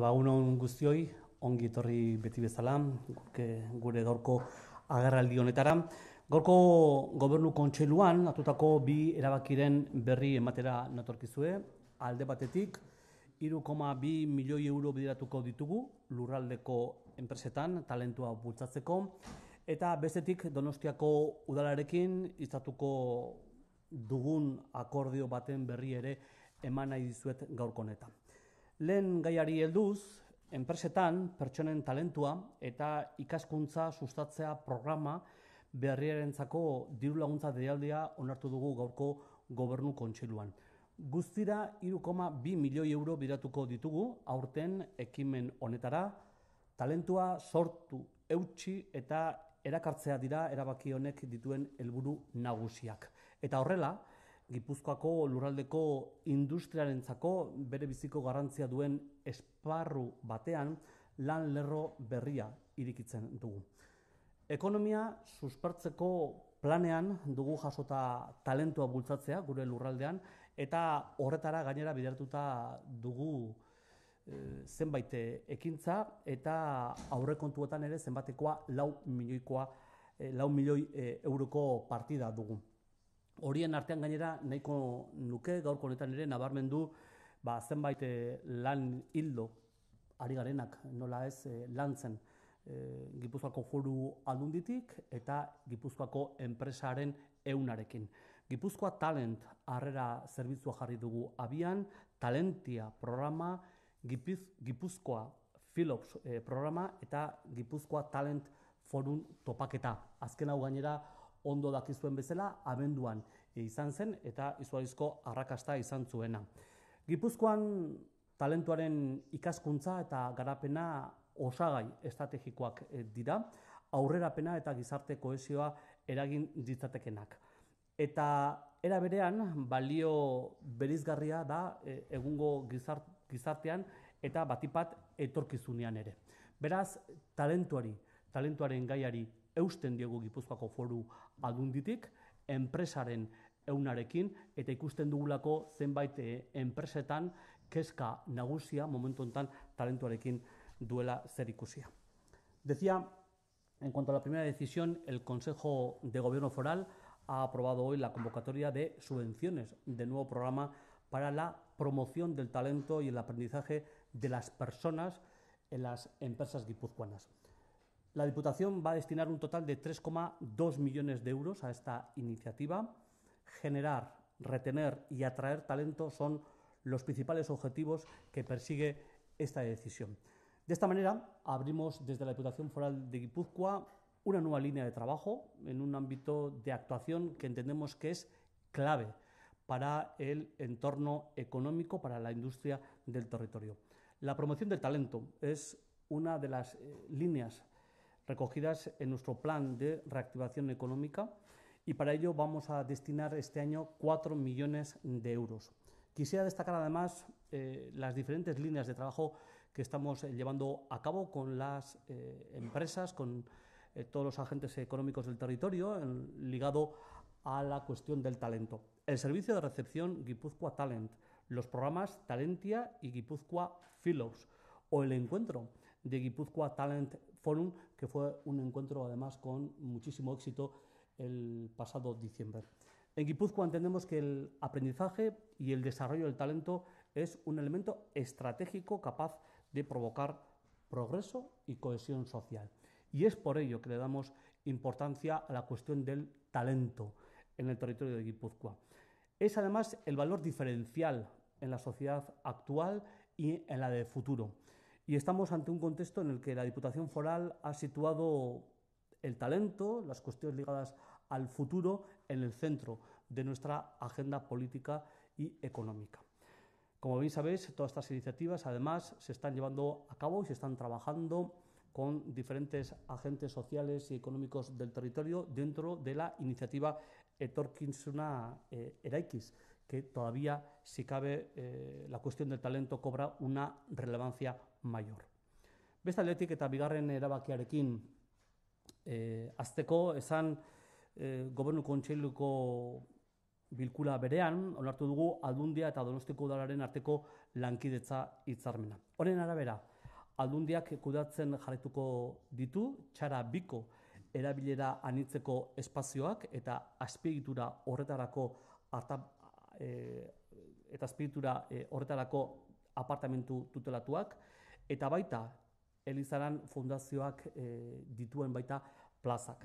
Ba, Uno guztioi, ongi etorri beti bezala, gure, gure gaurko agarraldi honetara. Gorko gobernu kontseiluan, atutako bi erabakiren berri ematera natorkizue. Alde batetik, 3,2 milioi euro bideratuko ditugu lurraldeko enpresetan talentua bultzatzeko. Eta bezetik, Donostiako udalarekin izatuko dugun akordio baten berri ere eman nahi dizuet gaurko honetan. Lehen gaiari helduz, enpresetan pertsonen talentua eta ikaskuntza sustatzea programa berriarentzako diru laguntza deialdia onartu dugu gaurko gobernu kontseiluan. Guztira 3,2 milioi euro biratuko ditugu aurten ekimen honetara, talentua sortu, eutxi eta erakartzea dira erabaki honek dituen helburu nagusiak. Eta horrela, Gipuzkoako lurraldeko industriarentzako bere biziko garrantzia duen esparru batean lan lerro berria irikitzen dugu. Ekonomia suspertzeko planean dugu jasota talentua bultzatzea gure lurraldean eta horretara gainera bidartuta dugu e, zenbait ekintza eta aurrekontuetan ere zenbatekoa lau milioikoa e, lau milioi eh, euroko partida dugu. Horien artean gainera nahiko nuke gaurko honetan ere nabarmendu ba, zenbait eh, lan hildo ari garenak nola ez eh, lantzen eh, Gipuzkoako foru aldunditik, eta Gipuzkoako enpresaren eunarekin. Gipuzkoa talent harrera zerbitzua jarri dugu abian, talentia programa, gipiz, Gipuzkoa Philips programa eta Gipuzkoa talent forun topaketa. Azken hau gainera ondo dakizuen bezala abenduan e, izan zen eta izuarizko arrakasta izan zuena. Gipuzkoan talentuaren ikaskuntza eta garapena osagai estrategikoak e, dira, aurrerapena eta gizarte kohesioa eragin ditzatekenak. Eta era berean balio berizgarria da e, egungo gizartean eta batipat etorkizunean ere. Beraz, talentuari, talentuaren gaiari eusten diogu Gipuzkoako foru adunditik, enpresaren eunarekin, eta ikusten dugulako zenbait eh, enpresetan keska nagusia momentu hontan talentuarekin duela zer Decía, en cuanto a la primera decisión, el Consejo de Gobierno Foral ha aprobado hoy la convocatoria de subvenciones del nuevo programa para la promoción del talento y el aprendizaje de las personas en las empresas guipuzcoanas. La Diputación va a destinar un total de 3,2 millones de euros a esta iniciativa. Generar, retener y atraer talento son los principales objetivos que persigue esta decisión. De esta manera, abrimos desde la Diputación Foral de Guipúzcoa una nueva línea de trabajo en un ámbito de actuación que entendemos que es clave para el entorno económico, para la industria del territorio. La promoción del talento es una de las eh, líneas recogidas en nuestro plan de reactivación económica y para ello vamos a destinar este año 4 millones de euros. Quisiera destacar además eh, las diferentes líneas de trabajo que estamos eh, llevando a cabo con las eh, empresas, con todos los agentes económicos del territorio, ligado a la cuestión del talento. El servicio de recepción Guipúzcoa Talent, los programas Talentia y Guipúzcoa Fellows, o el encuentro de Guipúzcoa Talent Forum, que fue un encuentro además con muchísimo éxito el pasado diciembre. En Guipúzcoa entendemos que el aprendizaje y el desarrollo del talento es un elemento estratégico capaz de provocar progreso y cohesión social. Y es por ello que le damos importancia a la cuestión del talento en el territorio de Guipúzcoa. Es además el valor diferencial en la sociedad actual y en la de futuro. Y estamos ante un contexto en el que la Diputación Foral ha situado el talento, las cuestiones ligadas al futuro, en el centro de nuestra agenda política y económica. Como bien sabéis, todas estas iniciativas además se están llevando a cabo y se están trabajando con diferentes agentes sociales y económicos del territorio dentro de la iniciativa Etorquinsuna eh, Eraikis, que todavía, si cabe, eh, la cuestión del talento cobra una relevancia mayor. Beste aldetik eta bigarren erabakiarekin e, eh, azteko, esan e, gobernu kontseiluko bilkula berean, onartu dugu aldundia eta donostiko udalaren arteko lankidetza hitzarmena. Horen arabera, aldundiak kudatzen jarrituko ditu, txara biko erabilera anitzeko espazioak eta aspiritura horretarako eh, eta horretarako apartamentu tutelatuak eta baita Elizaran fundazioak eh, dituen baita plazak.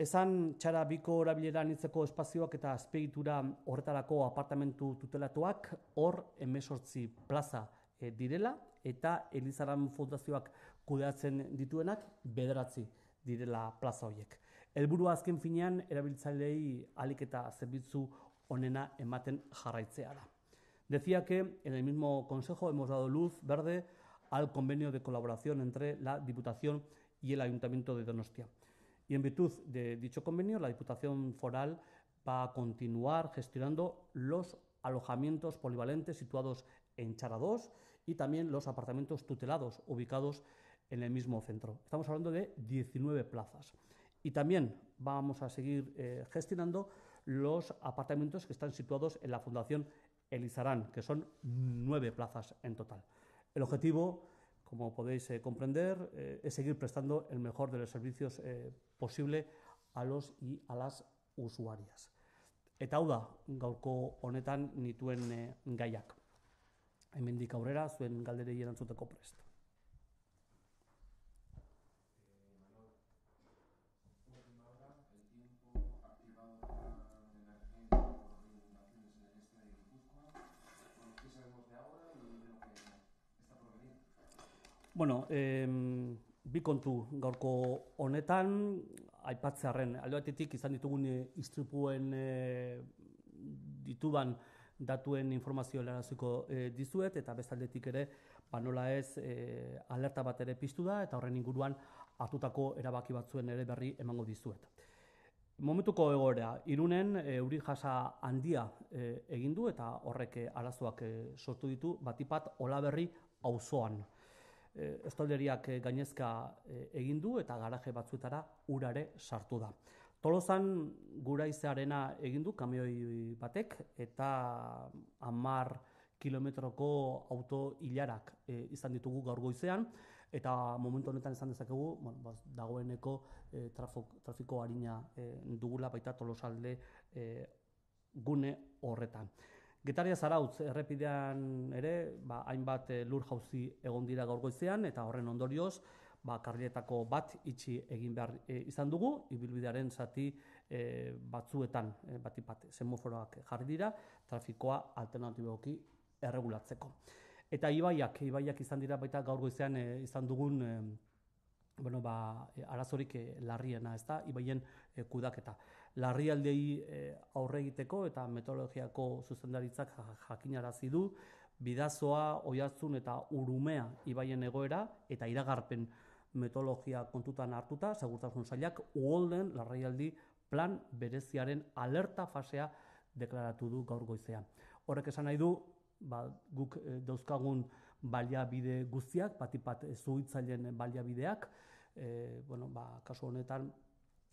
Esan txara biko horabilera nintzeko espazioak eta azpegitura horretarako apartamentu tutelatuak hor emesortzi plaza eh, direla eta Elizaran fundazioak kudeatzen dituenak bederatzi direla plaza horiek. Elburu azken finean erabiltzailei alik eta zerbitzu onena ematen jarraitzea da. Decía que en el mismo consejo hemos dado luz verde al convenio de colaboración entre la Diputación y el Ayuntamiento de Donostia. Y en virtud de dicho convenio, la Diputación Foral va a continuar gestionando los alojamientos polivalentes situados en Charadós y también los apartamentos tutelados ubicados en el mismo centro. Estamos hablando de 19 plazas. Y también vamos a seguir eh, gestionando los apartamentos que están situados en la Fundación Elizarán, que son nueve plazas en total. El objetivo, como podéis eh, comprender, eh, es seguir prestando el mejor de los servicios eh, posible a los y a las usuarias. Eta hau da, gauko honetan nituen eh, gaiak. Hemendik aurrera, zuen galderei erantzuteko prest. Bueno, em, bi kontu gaurko honetan, aipatzearen, alde batetik izan ditugun e, istripuen e, eh, dituban datuen informazio helaraziko eh, dizuet, eta bestaldetik ere, panola ba, ez, alerta bat ere piztu da, eta horren inguruan hartutako erabaki batzuen ere berri emango dizuet. Momentuko egoera, irunen uri jasa handia e, egin du eta horrek arazoak sortu ditu batipat berri auzoan e, gainezka eh, egin du eta garaje batzuetara urare sartu da. Tolosan gura izarena egin du kamioi batek eta hamar kilometroko auto hilarak izan ditugu gaur goizean eta momentu honetan izan dezakegu bueno, ba, dagoeneko trafiko harina dugula baita tolosalde gune horretan. Getaria Zarautz errepidean ere, ba, hainbat eh, lur jauzi egon dira gaur goizean, eta horren ondorioz, ba, karrietako bat itxi egin behar eh, izan dugu, ibilbidearen zati e, batzuetan, e, bat ipat, semoforoak jarri dira, trafikoa alternatiboki erregulatzeko. Eta ibaiak, ibaiak izan dira baita gaur goizean izan dugun bueno, ba, arazorik larriena, ez ibaien kudaketa larrialdei eh, aurre egiteko eta metodologiako zuzendaritzak jakinarazi du bidazoa oiatzun eta urumea ibaien egoera eta iragarpen metodologia kontutan hartuta segurtasun sailak uolden larrialdi plan bereziaren alerta fasea deklaratu du gaur goizean. Horrek esan nahi du ba, guk e, dauzkagun baliabide guztiak, batipat zuhitzaileen baliabideak, eh bueno, ba, kasu honetan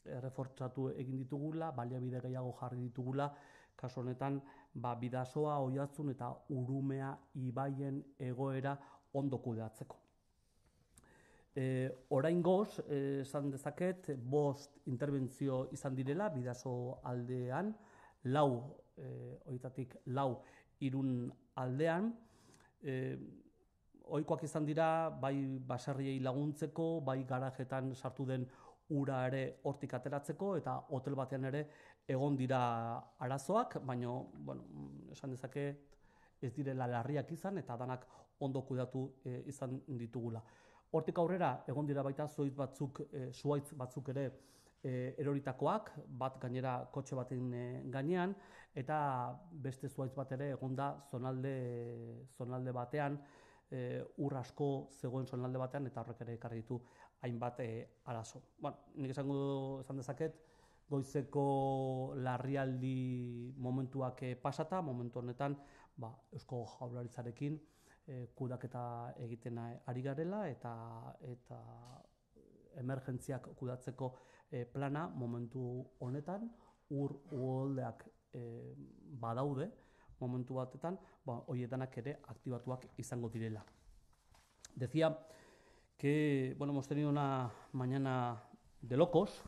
errefortzatu egin ditugula, baliabide gehiago jarri ditugula, kaso honetan, ba, bidazoa oiatzun eta urumea ibaien egoera ondo kudeatzeko. E, orain goz, e, esan dezaket, bost interbentzio izan direla, bidazo aldean, lau, e, lau, irun aldean, e, oikoak izan dira, bai baserriei laguntzeko, bai garajetan sartu den ura ere hortik ateratzeko eta hotel batean ere egon dira arazoak, baino bueno, esan dezake ez direla larriak izan eta danak ondo kudatu eh, izan ditugula. Hortik aurrera egon dira baita zoiz batzuk, suaitz eh, batzuk ere e, eroritakoak, bat gainera kotxe baten e, gainean, eta beste zuaitz bat ere egon da zonalde, zonalde batean, e, ur zegoen zonalde batean, eta horrek ere ekarri ditu hainbat e, arazo. Bueno, nik esango esan dezaket, goizeko larrialdi momentuak e, pasata, momentu honetan, ba, Eusko Jaurlaritzarekin e, eh, kudaketa egiten ari garela eta eta emergentziak kudatzeko e, plana momentu honetan ur uholdeak e, badaude momentu batetan, ba, hoietanak ere aktibatuak izango direla. Decía, bueno, hemos tenido una mañana de locos,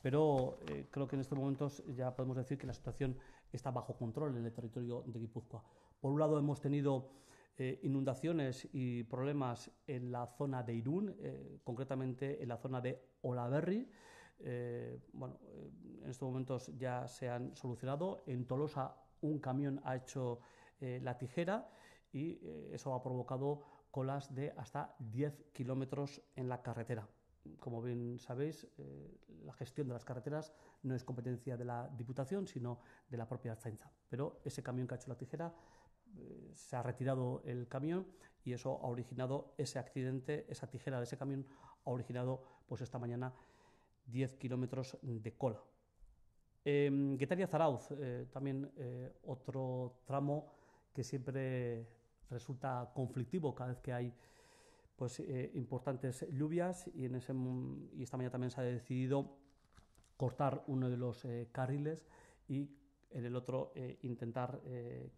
pero eh, creo que en estos momentos ya podemos decir que la situación está bajo control en el territorio de Guipúzcoa. Por un lado hemos tenido eh, inundaciones y problemas en la zona de Irún, eh, concretamente en la zona de Olaverri, bueno, en estos momentos ya se han solucionado. En Tolosa un camión ha hecho la tijera y eso ha provocado colas de hasta 10 kilómetros en la carretera. Como bien sabéis, eh, la gestión de las carreteras no es competencia de la Diputación, sino de la propia Arzainza. Pero ese camión que ha hecho la tijera eh, se ha retirado el camión y eso ha originado ese accidente, esa tijera de ese camión ha originado pues esta mañana 10 kilómetros de cola. Em, eh, Guetaria Zarauz, también eh, otro tramo que siempre resulta conflictivo cada vez que hay pues eh, importantes lluvias y en ese y esta mañana también se ha decidido cortar uno de los eh, carriles y en el otro eh, intentar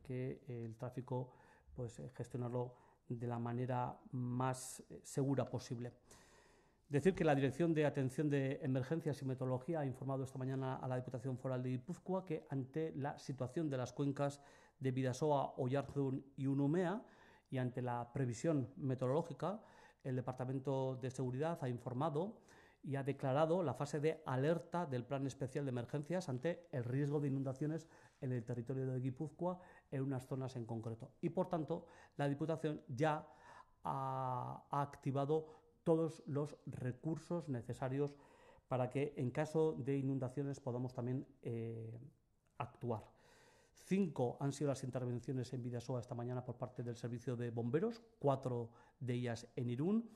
que el tráfico pues gestionarlo de la manera más segura posible. Decir que la Dirección de Atención de Emergencias y Meteorología ha informado esta mañana a la Diputación Foral de Guipúzcoa que ante la situación de las cuencas de Vidasoa, Oyarzun y Unumea, y ante la previsión meteorológica, el Departamento de Seguridad ha informado y ha declarado la fase de alerta del Plan Especial de Emergencias ante el riesgo de inundaciones en el territorio de Guipúzcoa en unas zonas en concreto. Y por tanto, la Diputación ya ha, activado todos los recursos necesarios para que en caso de inundaciones podamos también eh, actuar. Cinco han sido las intervenciones en Vidasoa esta mañana por parte del servicio de bomberos, cuatro de ellas en Irún.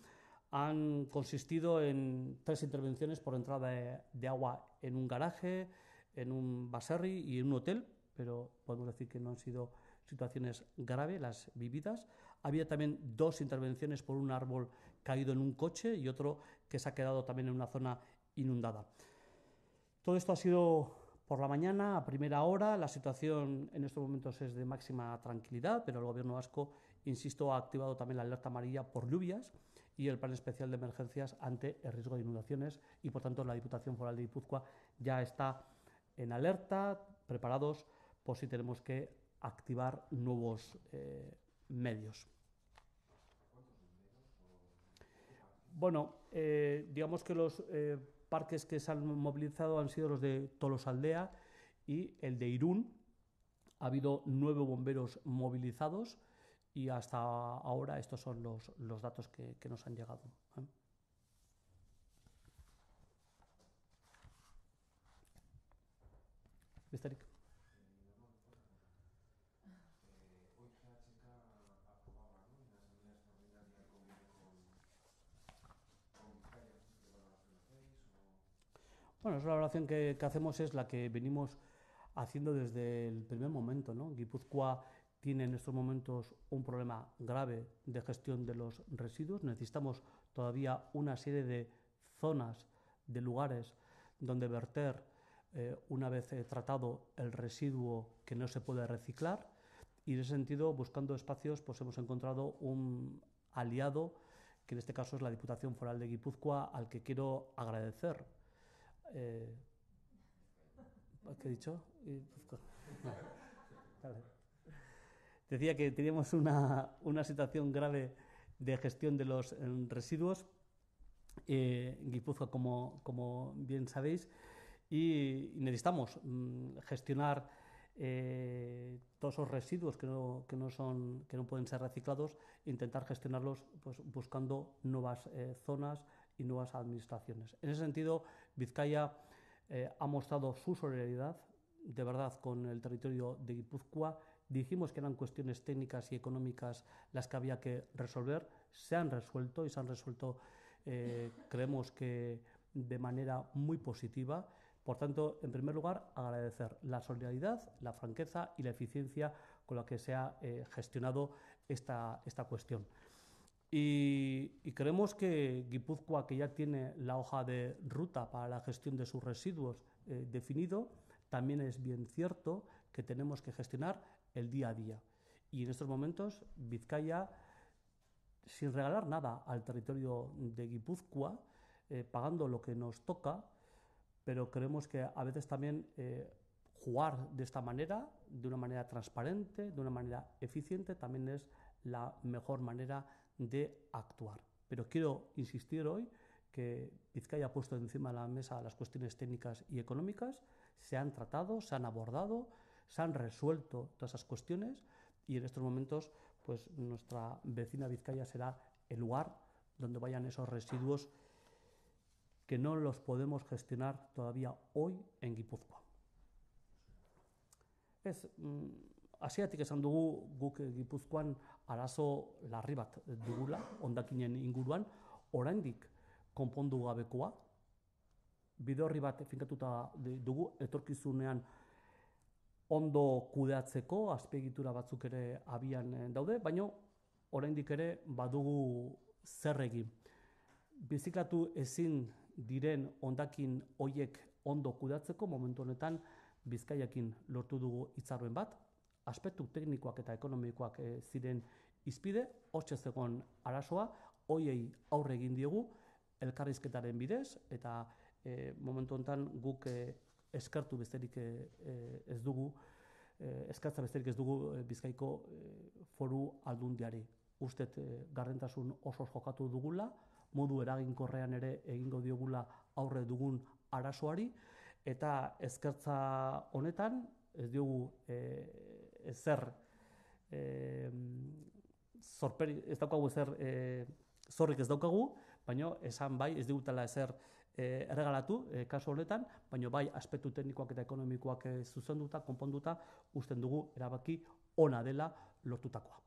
Han consistido en tres intervenciones por entrada de, de agua en un garaje, en un baserri y en un hotel, pero podemos decir que no han sido situaciones graves las vividas. Había también dos intervenciones por un árbol caído en un coche y otro que se ha quedado también en una zona inundada. Todo esto ha sido por la mañana, a primera hora, la situación en estos momentos es de máxima tranquilidad, pero el Gobierno vasco, insisto, ha activado también la alerta amarilla por lluvias y el plan especial de emergencias ante el riesgo de inundaciones y, por tanto, la Diputación Foral de Guipúzcoa ya está en alerta, preparados por si tenemos que activar nuevos eh, medios. Bueno, eh, digamos que los eh, parques que se han movilizado han sido los de Aldea y el de Irún. Ha habido nueve bomberos movilizados y hasta ahora estos son los, datos que, nos han llegado. ¿eh? Bueno, es que, hacemos es la que venimos haciendo desde el primer momento. ¿no? Guipúzcoa tiene en estos momentos un problema grave de gestión de los residuos. Necesitamos todavía una serie de zonas, de lugares donde verter eh, una vez tratado el residuo que no se puede reciclar. Y en ese sentido, buscando espacios, pues hemos encontrado un aliado, que en este caso es la Diputación Foral de Guipúzcoa, al que quiero agradecer eh, ¿Qué he dicho? Pues, Decía que teníamos una, situación grave de gestión de los eh, residuos eh, en Guipúzcoa, como, bien sabéis, y, necesitamos mm, gestionar todos esos residuos que no, son, que no pueden ser reciclados, intentar gestionarlos pues, buscando nuevas zonas, y nuevas administraciones. En ese sentido, Vizcaya eh, ha mostrado su solidaridad de verdad con el territorio de Guipúzcoa. Dijimos que eran cuestiones técnicas y económicas las que había que resolver. Se han resuelto y se han resuelto, eh, creemos que de manera muy positiva. Por tanto, en primer lugar, agradecer la solidaridad, la franqueza y la eficiencia con la que se ha eh, gestionado esta cuestión. Y, creemos que Guipúzcoa, que ya tiene la hoja de ruta para la gestión de sus residuos eh, definido, también es bien cierto que tenemos que gestionar el día a día. Y en estos momentos, Vizcaya, sin regalar nada al territorio de Guipúzcoa, eh, pagando lo que nos toca, pero creemos que a veces también eh, jugar de esta manera, de una manera transparente, de una manera eficiente, también es la mejor manera de actuar. Pero quiero insistir hoy que Vizcaya ha puesto encima de la mesa las cuestiones técnicas y económicas, se han tratado, se han abordado, se han resuelto todas esas cuestiones y en estos momentos pues nuestra vecina Vizcaya será el lugar donde vayan esos residuos que no los podemos gestionar todavía hoy en Guipúzcoa. Es mm, asiatik esan arazo larri bat dugula, ondakinen inguruan, oraindik konpondu gabekoa, bide horri bat finkatuta dugu, etorkizunean ondo kudeatzeko, azpiegitura batzuk ere abian eh, daude, baina oraindik ere badugu zerregi. Bizikatu ezin diren ondakin hoiek ondo kudeatzeko, momentu honetan bizkaiakin lortu dugu itzarren bat, aspektu teknikoak eta ekonomikoak e, ziren izpide, hotxe zegoen arasoa, hoiei aurre egin diegu, elkarrizketaren bidez, eta e, momentu honetan guk e, eskertu besterik e, ez dugu, e, besterik ez dugu bizkaiko foru aldundiari. Uztet e, garrentasun oso jokatu dugula, modu eraginkorrean ere egingo diogula aurre dugun arasoari, eta eskertza honetan, ez diogu e, ezer e, eh, zorperi, ez daukagu ezer e, zorrik ez daukagu, baina esan bai ez digutela ezer e, erregalatu e, kaso honetan, baina bai aspektu teknikoak eta ekonomikoak zuzenduta, konponduta, usten dugu erabaki ona dela lotutakoa.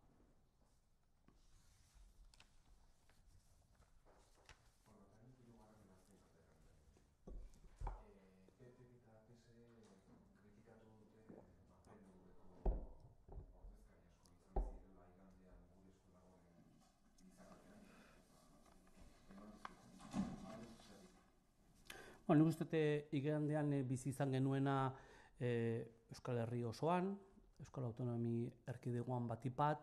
nik igandean eh, bizi izan genuena eh, Euskal Herri osoan, Euskal Autonomi Erkidegoan batipat,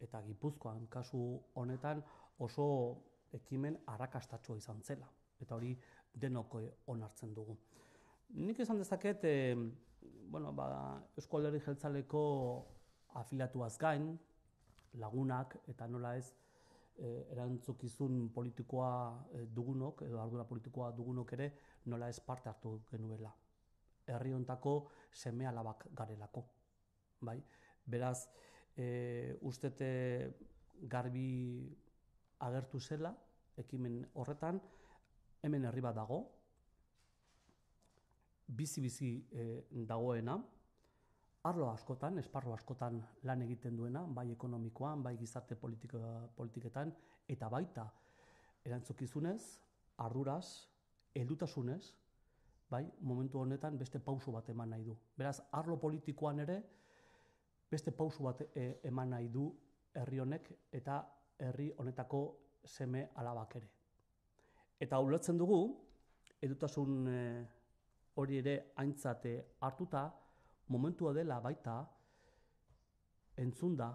eta Gipuzkoan kasu honetan oso ekimen arrakastatua izan zela. Eta hori denoko eh, onartzen dugu. Nik esan dezaket, e, bueno, ba, Euskal Herri Jeltzaleko afilatuaz gain, lagunak eta nola ez, Eh, erantzukizun politikoa eh, dugunok, edo ardura politikoa dugunok ere, nola ez parte hartu genuela. Herri hontako semea labak garelako. Bai? Beraz, e, eh, ustete garbi agertu zela, ekimen horretan, hemen herri bat dago, bizi-bizi e, dagoena, arlo askotan, esparro askotan lan egiten duena, bai ekonomikoan, bai gizarte politiko, politiketan, eta baita, erantzukizunez, arruraz, heldutasunez, bai, momentu honetan beste pausu bat eman nahi du. Beraz, arlo politikoan ere, beste pausu bat e, eman nahi du herri honek eta herri honetako seme alabak ere. Eta ulertzen dugu, edutasun e, hori ere aintzate hartuta, momentua dela baita entzunda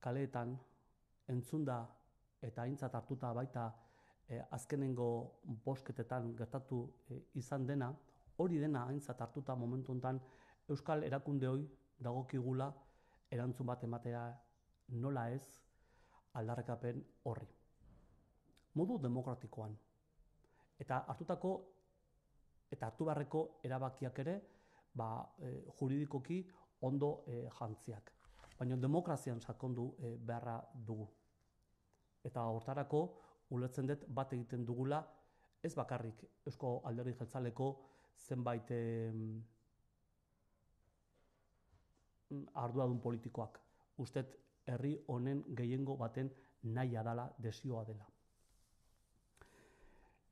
kaleetan entzunda eta aintzat hartuta baita eh, azkenengo bosketetan gertatu eh, izan dena hori dena aintzat hartuta momentu hontan euskal erakunde hoi dagokigula erantzun bat ematea nola ez aldarrekapen horri modu demokratikoan eta hartutako eta hartu barreko erabakiak ere ba, e, juridikoki ondo e, jantziak. Baina demokrazian sakondu e, beharra dugu. Eta hortarako, uletzen dut bat egiten dugula, ez bakarrik Eusko Alderdi Jeltzaleko zenbait e, arduadun politikoak. Ustet, herri honen gehiengo baten nahi adala, desioa dela.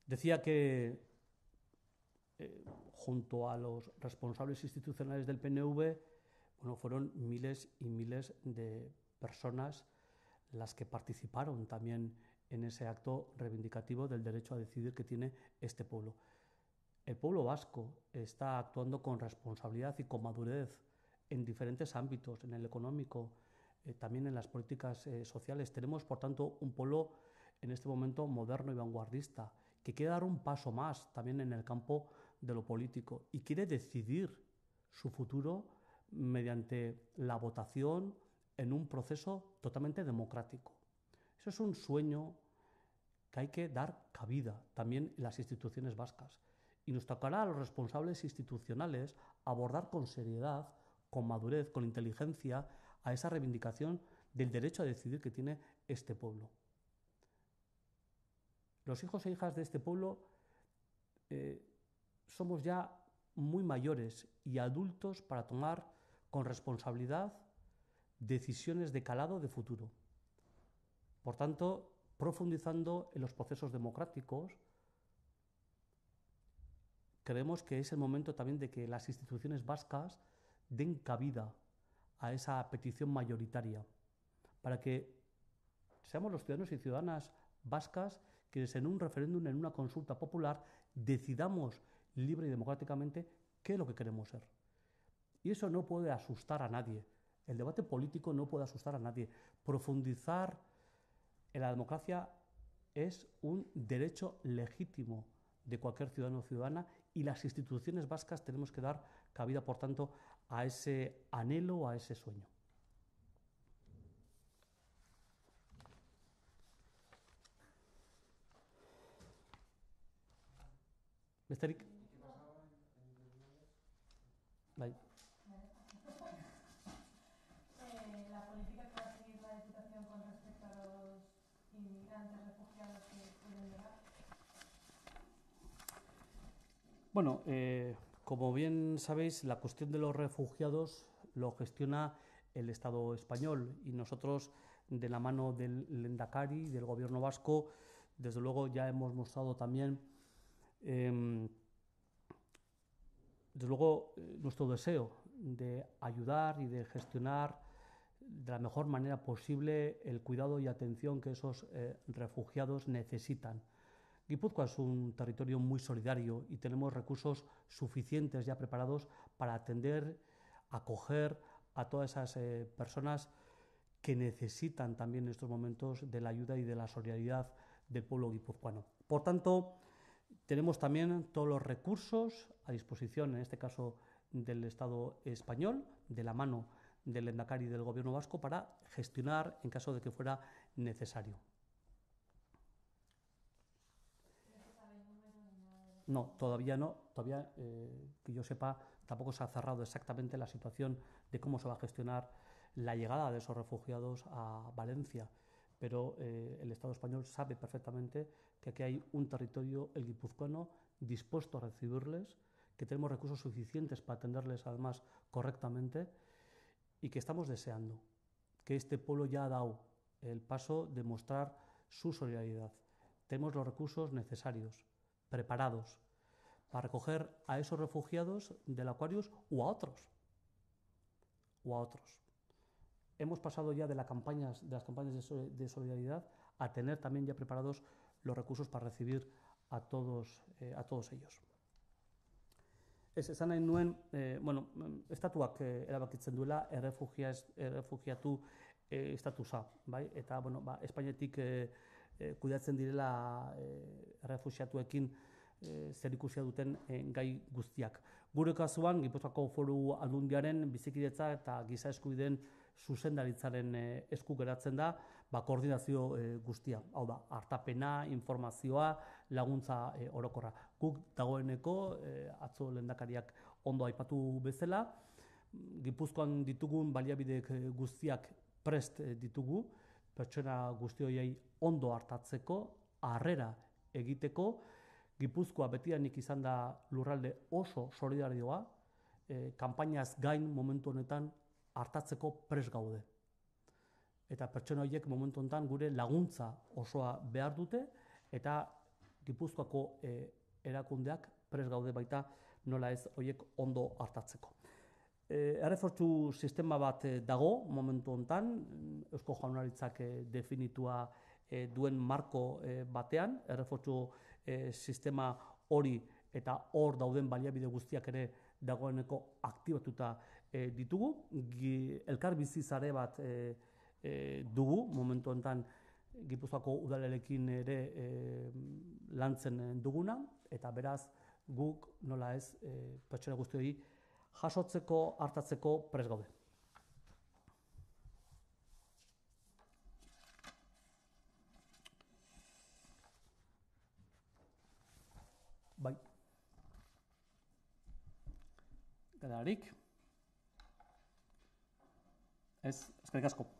Decía que Eh, junto a los responsables institucionales del PNV, bueno, fueron miles y miles de personas las que participaron también en ese acto reivindicativo del derecho a decidir que tiene este pueblo. El pueblo vasco está actuando con responsabilidad y con madurez en diferentes ámbitos, en el económico, eh, también en las políticas eh, sociales. Tenemos, por tanto, un pueblo en este momento moderno y vanguardista, que quiere dar un paso más también en el campo de lo político y quiere decidir su futuro mediante la votación en un proceso totalmente democrático. Eso es un sueño que hay que dar cabida también en las instituciones vascas. Y nos tocará a los responsables institucionales abordar con seriedad, con madurez, con inteligencia a esa reivindicación del derecho a decidir que tiene este pueblo. Los hijos e hijas de este pueblo eh, somos ya muy mayores y adultos para tomar con responsabilidad decisiones de calado de futuro. Por tanto, profundizando en los procesos democráticos, creemos que es el momento también de que las instituciones vascas den cabida a esa petición mayoritaria, para que seamos los ciudadanos y ciudadanas vascas quienes en un referéndum, en una consulta popular, decidamos libre y democráticamente qué es lo que queremos ser. Y eso no puede asustar a nadie. El debate político no puede asustar a nadie. Profundizar en la democracia es un derecho legítimo de cualquier ciudadano o ciudadana y las instituciones vascas tenemos que dar cabida, por tanto, a ese anhelo, a ese sueño. Bueno, como bien sabéis, la cuestión de los refugiados lo gestiona el Estado español y nosotros, de la mano del Lendakari, del Gobierno vasco, desde luego ya hemos mostrado también em, desde luego, eh, nuestro deseo de ayudar y de gestionar de la mejor manera posible el cuidado y atención que esos eh, refugiados necesitan. Guipúzcoa es un territorio muy solidario y tenemos recursos suficientes ya preparados para atender, acoger a todas esas eh, personas que necesitan también en estos momentos de la ayuda y de la solidaridad del pueblo guipuzcoano. Por tanto, tenemos también todos los recursos a disposición, en este caso del Estado español, de la mano del Endacari y del Gobierno vasco, para gestionar en caso de que fuera necesario. No, todavía no, todavía eh, que yo sepa, tampoco se ha cerrado exactamente la situación de cómo se va a gestionar la llegada de esos refugiados a Valencia, pero eh, el Estado español sabe perfectamente que aquí hay un territorio, el guipuzcoano, dispuesto a recibirles que tenemos recursos suficientes para atenderles además correctamente y que estamos deseando que este pueblo ya ha dado el paso de mostrar su solidaridad. Tenemos los recursos necesarios, preparados, para recoger a esos refugiados del Aquarius o a otros. otros. Hemos pasado ya de, de las campañas de solidaridad a tener también ya preparados los recursos para recibir a todos, eh, a todos ellos. Ez, esan nahi nuen, eh, bueno, mm, estatuak eh, erabakitzen duela errefugia, errefugiatu e, estatusa, bai? Eta, bueno, ba, Espainetik e, e, direla e, errefugiatuekin e, duten gai guztiak. Gure kasuan, Gipuzkoako foru alundiaren bizikidetza eta giza eskubideen zuzendaritzaren esku geratzen da, ba, koordinazio e, guztia. Hau da, hartapena, informazioa, laguntza e, orokorra guk dagoeneko e, atzo lehendakariak ondo aipatu bezala, Gipuzkoan ditugun baliabidek eh, guztiak prest eh, ditugu, pertsona guzti horiei ondo hartatzeko, harrera egiteko, Gipuzkoa betianik izan da lurralde oso solidarioa, e, kanpainaz gain momentu honetan hartatzeko prest gaude. Eta pertsona horiek momentu honetan gure laguntza osoa behar dute, eta Gipuzkoako e, erakundeak pres gaude baita nola ez hoiek ondo hartatzeko. E, errefortzu sistema bat e, dago momentu hontan Eusko Jaunaritzak e, definitua duen marko batean errefortzu sistema hori eta hor dauden baliabide guztiak ere dagoeneko aktibatuta ditugu. Elkar bizi zare bat eh, dugu, momentu honetan Gipuzkoako udalerekin ere lantzen duguna, eta beraz guk nola ez e, pertsona guzti hori jasotzeko, hartatzeko pres gaude. Bai. Gara harik. Ez, asko.